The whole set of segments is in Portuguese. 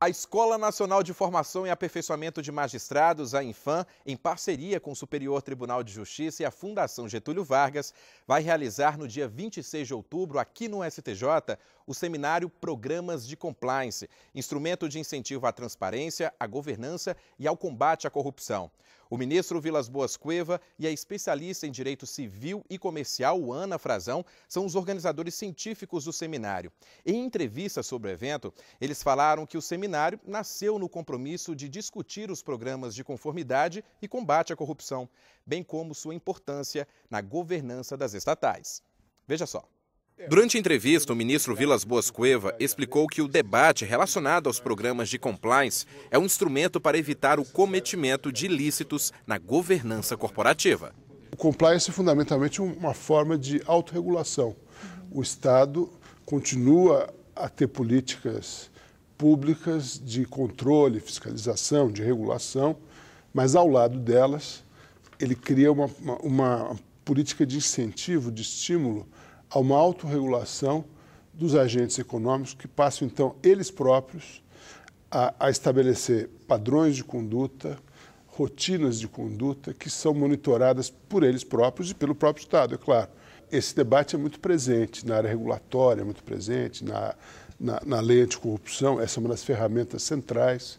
A Escola Nacional de Formação e Aperfeiçoamento de Magistrados, a Infam, em parceria com o Superior Tribunal de Justiça e a Fundação Getúlio Vargas, vai realizar no dia 26 de outubro, aqui no STJ, o seminário Programas de Compliance, instrumento de incentivo à transparência, à governança e ao combate à corrupção. O ministro Vilas Boas Cueva e a especialista em direito civil e comercial, Ana Frazão, são os organizadores científicos do seminário. Em entrevista sobre o evento, eles falaram que o seminário nasceu no compromisso de discutir os programas de conformidade e combate à corrupção, bem como sua importância na governança das estatais. Veja só. É. Durante a entrevista, o ministro Vilas Boas Cueva explicou que o debate relacionado aos programas de compliance é um instrumento para evitar o cometimento de ilícitos na governança corporativa. O compliance é fundamentalmente uma forma de autorregulação. O Estado continua a ter políticas públicas de controle, fiscalização, de regulação, mas ao lado delas, ele cria uma, uma, uma política de incentivo, de estímulo a uma autorregulação dos agentes econômicos que passam, então, eles próprios a, a estabelecer padrões de conduta, rotinas de conduta que são monitoradas por eles próprios e pelo próprio Estado, é claro. Esse debate é muito presente na área regulatória, é muito presente na, na, na lei anticorrupção, essa é uma das ferramentas centrais,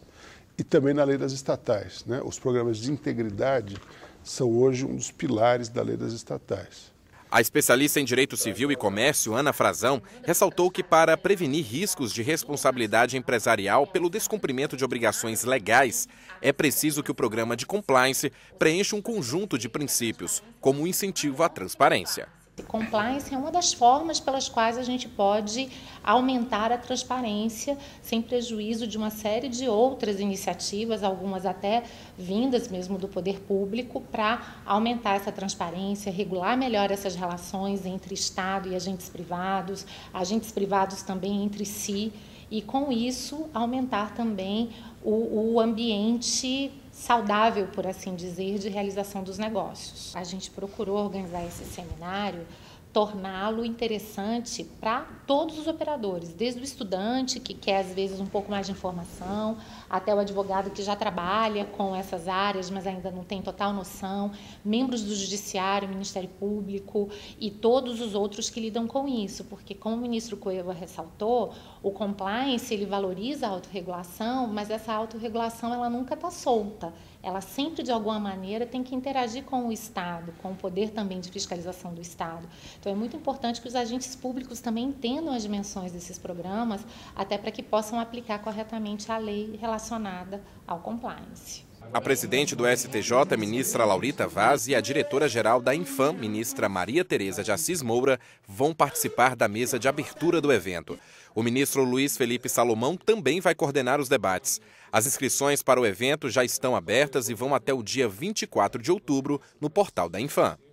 e também na lei das estatais. Né? Os programas de integridade são hoje um dos pilares da lei das estatais. A especialista em direito civil e comércio, Ana Frazão, ressaltou que para prevenir riscos de responsabilidade empresarial pelo descumprimento de obrigações legais, é preciso que o programa de compliance preencha um conjunto de princípios, como o incentivo à transparência. Compliance é uma das formas pelas quais a gente pode aumentar a transparência, sem prejuízo de uma série de outras iniciativas, algumas até vindas mesmo do poder público, para aumentar essa transparência, regular melhor essas relações entre Estado e agentes privados, agentes privados também entre si, e com isso aumentar também o, o ambiente saudável, por assim dizer, de realização dos negócios. A gente procurou organizar esse seminário torná-lo interessante para todos os operadores, desde o estudante que quer às vezes um pouco mais de informação, até o advogado que já trabalha com essas áreas, mas ainda não tem total noção, membros do judiciário, Ministério Público e todos os outros que lidam com isso, porque como o ministro Coelho ressaltou, o compliance ele valoriza a autorregulação, mas essa autorregulação ela nunca está solta. Ela sempre de alguma maneira tem que interagir com o Estado, com o poder também de fiscalização do Estado então, é muito importante que os agentes públicos também entendam as dimensões desses programas, até para que possam aplicar corretamente a lei relacionada ao compliance. A presidente do STJ, ministra Laurita Vaz, e a diretora-geral da Infam, ministra Maria Tereza de Assis Moura, vão participar da mesa de abertura do evento. O ministro Luiz Felipe Salomão também vai coordenar os debates. As inscrições para o evento já estão abertas e vão até o dia 24 de outubro no portal da Infam.